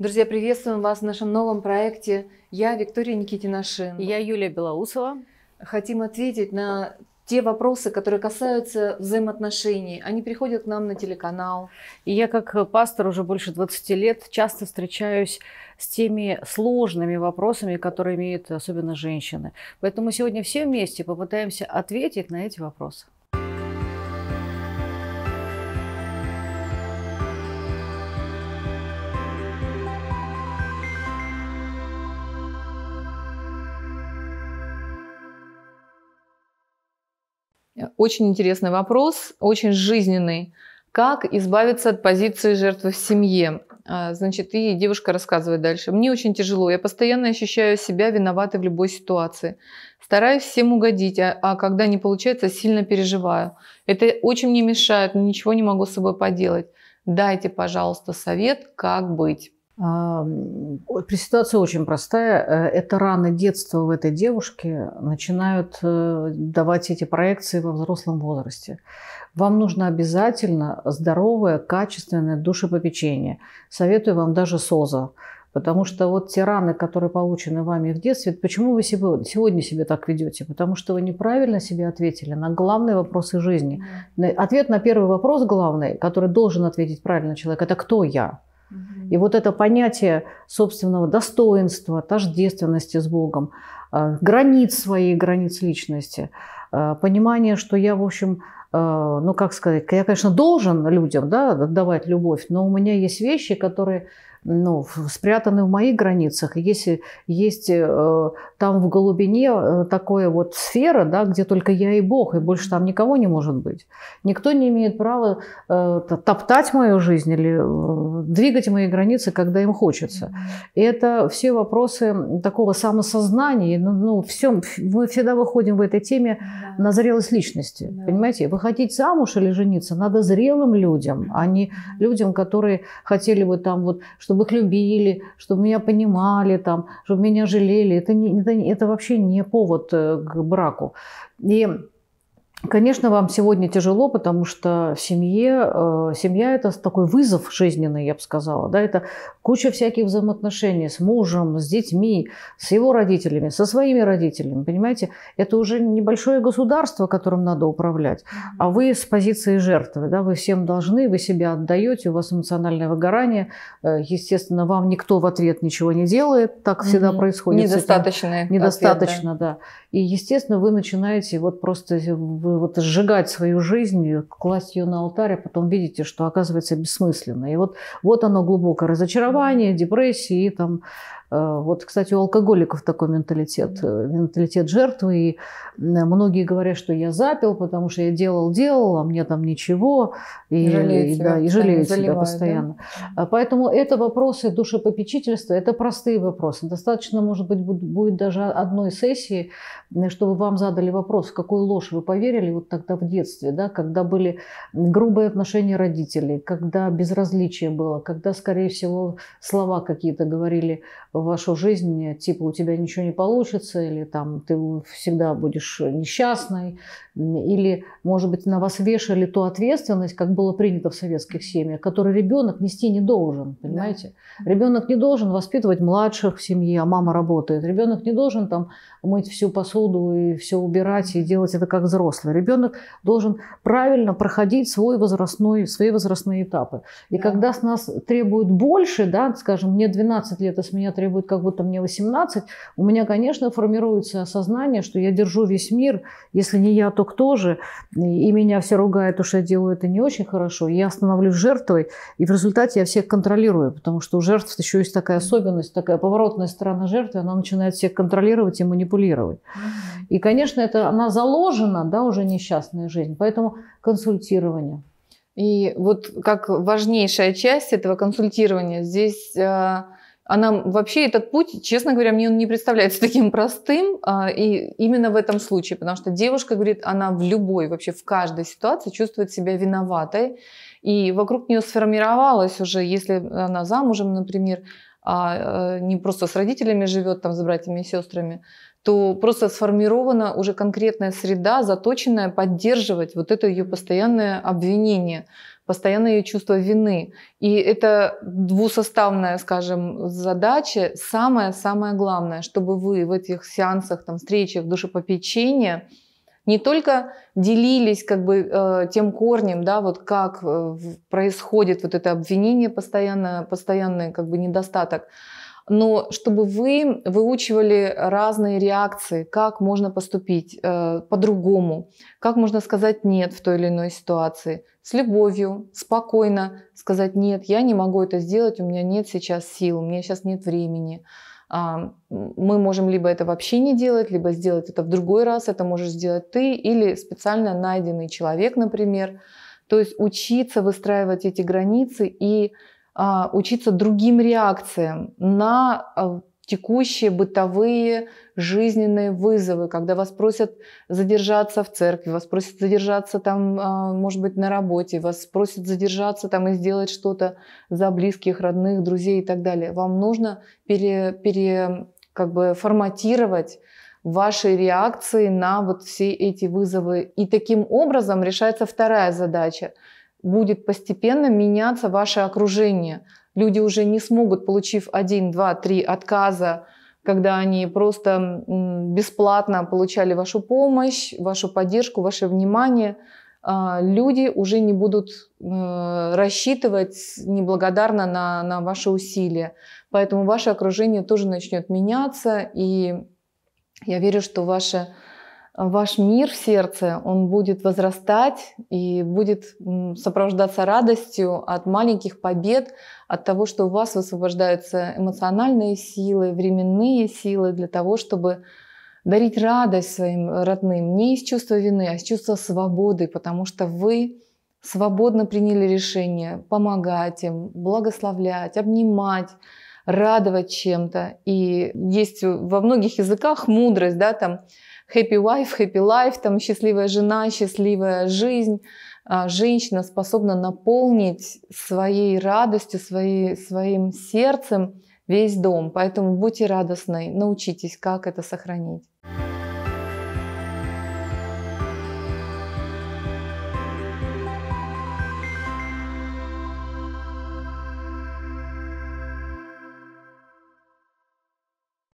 Друзья, приветствуем вас в нашем новом проекте. Я Виктория Никитина Шин. Я Юлия Белоусова. Хотим ответить на те вопросы, которые касаются взаимоотношений, они приходят к нам на телеканал. И я как пастор уже больше 20 лет часто встречаюсь с теми сложными вопросами, которые имеют особенно женщины. Поэтому сегодня все вместе попытаемся ответить на эти вопросы. очень интересный вопрос, очень жизненный. Как избавиться от позиции жертвы в семье? А, значит, и девушка рассказывает дальше. Мне очень тяжело. Я постоянно ощущаю себя виноватой в любой ситуации. Стараюсь всем угодить, а, а когда не получается, сильно переживаю. Это очень мне мешает, но ничего не могу с собой поделать. Дайте, пожалуйста, совет, как быть. Ситуация очень простая. Э, это раны детства в этой девушке начинают э, давать эти проекции во взрослом возрасте. Вам нужно обязательно здоровое, качественное душепопечение. Советую вам даже СОЗа. Потому что вот те раны, которые получены вами в детстве, почему вы себе, сегодня себя так ведете? Потому что вы неправильно себе ответили на главные вопросы жизни. Ответ на первый вопрос главный, который должен ответить правильно человек, это кто я? И вот это понятие собственного достоинства, тождественности с Богом, э, границ своей, границ личности, э, понимание, что я, в общем, э, ну как сказать, я, конечно, должен людям да, отдавать любовь, но у меня есть вещи, которые ну, спрятаны в моих границах. Если есть э, там в глубине э, такая вот сфера, да, где только я и Бог, и больше там никого не может быть. Никто не имеет права э, топтать мою жизнь или э, двигать мои границы, когда им хочется. И это все вопросы такого самосознания. Ну, ну все, мы всегда выходим в этой теме на зрелость личности. Понимаете, выходить замуж или жениться надо зрелым людям, а не людям, которые хотели бы там вот, чтобы чтобы их любили, чтобы меня понимали, там, чтобы меня жалели. Это, не, это, это вообще не повод э, к браку. И Конечно, вам сегодня тяжело, потому что в семье, э, семья – это такой вызов жизненный, я бы сказала. Да? Это куча всяких взаимоотношений с мужем, с детьми, с его родителями, со своими родителями. Понимаете, это уже небольшое государство, которым надо управлять. А вы с позиции жертвы, да? вы всем должны, вы себя отдаете, у вас эмоциональное выгорание. Э, естественно, вам никто в ответ ничего не делает, так всегда mm-hmm. происходит. Недостаточно. Недостаточно, ответ, да. да. И, естественно, вы начинаете вот просто в вот сжигать свою жизнь, э, класть ее на алтарь, а потом видите, что оказывается бессмысленно. И вот, вот оно глубокое разочарование, депрессии и там Э, вот, кстати, у алкоголиков такой менталитет, э, менталитет жертвы. И многие говорят, что я запил, потому что я делал, делал, а мне там ничего. И, жалею себя, и жалею себя заливают, постоянно. Да? А поэтому это вопросы душепопечительства, это простые вопросы. Достаточно, может быть, будет даже одной сессии, чтобы вам задали вопрос, в какую ложь вы поверили вот тогда в детстве, да, когда были грубые отношения родителей, когда безразличие было, когда, скорее всего, слова какие-то говорили вашу жизнь, типа у тебя ничего не получится, или там ты всегда будешь несчастной, или, может быть, на вас вешали ту ответственность, как было принято в советских семьях, которую ребенок нести не должен, понимаете? Да. Ребенок не должен воспитывать младших в семье, а мама работает. Ребенок не должен там мыть всю посуду и все убирать и делать это как взрослый. Ребенок должен правильно проходить свой возрастной, свои возрастные этапы. И да. когда с нас требуют больше, да, скажем, мне 12 лет, а с меня требуют будет как будто мне 18, у меня, конечно, формируется осознание, что я держу весь мир, если не я, то кто же, и меня все ругают, что я делаю это не очень хорошо, я становлюсь жертвой, и в результате я всех контролирую, потому что у жертв еще есть такая особенность, такая поворотная сторона жертвы, она начинает всех контролировать и манипулировать. И, конечно, это она заложена, да, уже несчастная жизнь, поэтому консультирование. И вот как важнейшая часть этого консультирования здесь э, она а вообще этот путь, честно говоря, мне он не представляется таким простым, а, и именно в этом случае, потому что девушка говорит, она в любой, вообще в каждой ситуации чувствует себя виноватой, и вокруг нее сформировалось уже, если она замужем, например, а э, не просто с родителями живет, там, с братьями и сестрами, то просто сформирована уже конкретная среда, заточенная поддерживать вот это ее постоянное обвинение – постоянное чувство вины. И это двусоставная, скажем, задача. Самое-самое главное, чтобы вы в этих сеансах, там, встречах душепопечения не только делились как бы э, тем корнем, да, вот как э, происходит вот это обвинение постоянно, постоянный как бы недостаток, но чтобы вы выучивали разные реакции, как можно поступить э, по-другому, как можно сказать нет в той или иной ситуации, с любовью, спокойно сказать нет, я не могу это сделать, у меня нет сейчас сил, у меня сейчас нет времени. Э, мы можем либо это вообще не делать, либо сделать это в другой раз, это можешь сделать ты или специально найденный человек, например. То есть учиться выстраивать эти границы и а, учиться другим реакциям на а, текущие бытовые жизненные вызовы, когда вас просят задержаться в церкви, вас просят задержаться там, а, может быть, на работе, вас просят задержаться там и сделать что-то за близких, родных, друзей и так далее. Вам нужно пере, пере, как бы форматировать ваши реакции на вот все эти вызовы. И таким образом решается вторая задача будет постепенно меняться ваше окружение. Люди уже не смогут, получив один, два, три отказа, когда они просто бесплатно получали вашу помощь, вашу поддержку, ваше внимание, а, люди уже не будут э, рассчитывать неблагодарно на, на ваши усилия. Поэтому ваше окружение тоже начнет меняться, и я верю, что ваше ваш мир в сердце, он будет возрастать и будет сопровождаться радостью от маленьких побед, от того, что у вас высвобождаются эмоциональные силы, временные силы для того, чтобы дарить радость своим родным не из чувства вины, а из чувства свободы, потому что вы свободно приняли решение помогать им, благословлять, обнимать, радовать чем-то. И есть во многих языках мудрость, да, там happy wife, happy life, там счастливая жена, счастливая жизнь. А женщина способна наполнить своей радостью, своей, своим сердцем весь дом. Поэтому будьте радостны, научитесь, как это сохранить.